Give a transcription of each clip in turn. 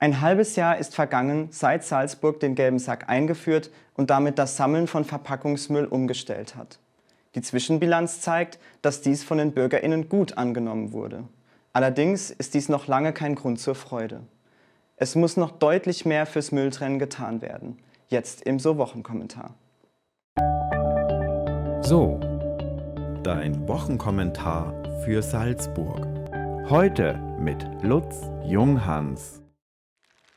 Ein halbes Jahr ist vergangen, seit Salzburg den gelben Sack eingeführt und damit das Sammeln von Verpackungsmüll umgestellt hat. Die Zwischenbilanz zeigt, dass dies von den Bürgerinnen gut angenommen wurde. Allerdings ist dies noch lange kein Grund zur Freude. Es muss noch deutlich mehr fürs Mülltrennen getan werden. Jetzt im So-Wochenkommentar. So, dein Wochenkommentar für Salzburg. Heute mit Lutz Junghans.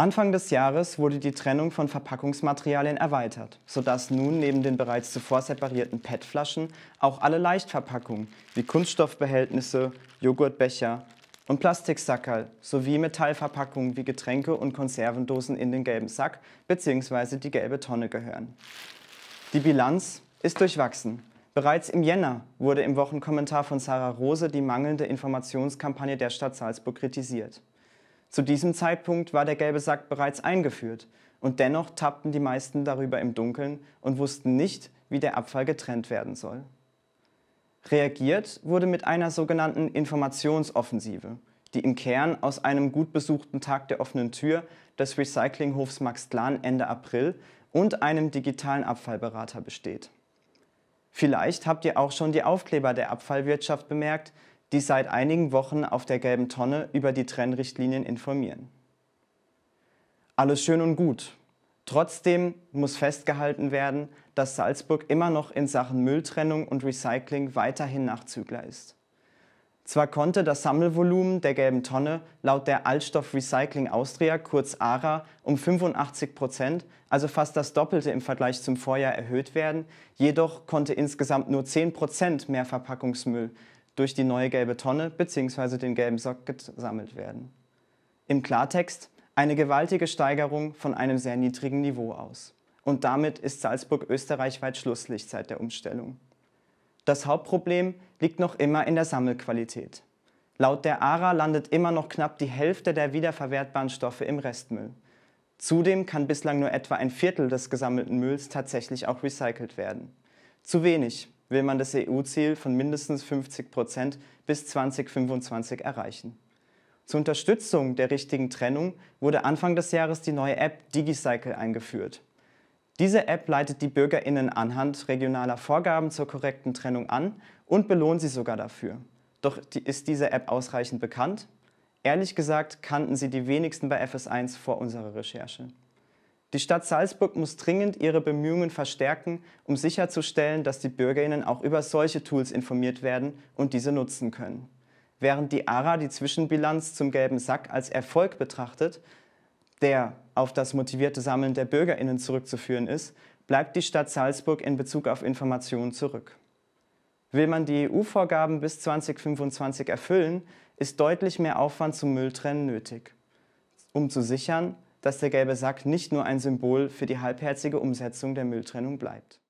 Anfang des Jahres wurde die Trennung von Verpackungsmaterialien erweitert, sodass nun neben den bereits zuvor separierten PET-Flaschen auch alle Leichtverpackungen wie Kunststoffbehältnisse, Joghurtbecher und Plastiksackerl sowie Metallverpackungen wie Getränke und Konservendosen in den gelben Sack bzw. die gelbe Tonne gehören. Die Bilanz ist durchwachsen. Bereits im Jänner wurde im Wochenkommentar von Sarah Rose die mangelnde Informationskampagne der Stadt Salzburg kritisiert. Zu diesem Zeitpunkt war der gelbe Sack bereits eingeführt und dennoch tappten die meisten darüber im Dunkeln und wussten nicht, wie der Abfall getrennt werden soll. Reagiert wurde mit einer sogenannten Informationsoffensive, die im Kern aus einem gut besuchten Tag der offenen Tür des Recyclinghofs Max Glan Ende April und einem digitalen Abfallberater besteht. Vielleicht habt ihr auch schon die Aufkleber der Abfallwirtschaft bemerkt, die seit einigen Wochen auf der gelben Tonne über die Trennrichtlinien informieren. Alles schön und gut. Trotzdem muss festgehalten werden, dass Salzburg immer noch in Sachen Mülltrennung und Recycling weiterhin Nachzügler ist. Zwar konnte das Sammelvolumen der gelben Tonne laut der Altstoff Recycling Austria, kurz ARA, um 85 Prozent, also fast das Doppelte im Vergleich zum Vorjahr, erhöht werden, jedoch konnte insgesamt nur 10 Prozent mehr Verpackungsmüll durch die neue gelbe Tonne bzw. den gelben Sock gesammelt werden. Im Klartext eine gewaltige Steigerung von einem sehr niedrigen Niveau aus. Und damit ist Salzburg österreichweit Schlusslicht seit der Umstellung. Das Hauptproblem liegt noch immer in der Sammelqualität. Laut der ARA landet immer noch knapp die Hälfte der wiederverwertbaren Stoffe im Restmüll. Zudem kann bislang nur etwa ein Viertel des gesammelten Mülls tatsächlich auch recycelt werden. Zu wenig, will man das EU-Ziel von mindestens 50 Prozent bis 2025 erreichen. Zur Unterstützung der richtigen Trennung wurde Anfang des Jahres die neue App DigiCycle eingeführt. Diese App leitet die BürgerInnen anhand regionaler Vorgaben zur korrekten Trennung an und belohnt sie sogar dafür. Doch ist diese App ausreichend bekannt? Ehrlich gesagt kannten sie die wenigsten bei FS1 vor unserer Recherche. Die Stadt Salzburg muss dringend ihre Bemühungen verstärken, um sicherzustellen, dass die Bürgerinnen auch über solche Tools informiert werden und diese nutzen können. Während die ARA die Zwischenbilanz zum gelben Sack als Erfolg betrachtet, der auf das motivierte Sammeln der Bürgerinnen zurückzuführen ist, bleibt die Stadt Salzburg in Bezug auf Informationen zurück. Will man die EU-Vorgaben bis 2025 erfüllen, ist deutlich mehr Aufwand zum Mülltrennen nötig, um zu sichern, dass der gelbe Sack nicht nur ein Symbol für die halbherzige Umsetzung der Mülltrennung bleibt.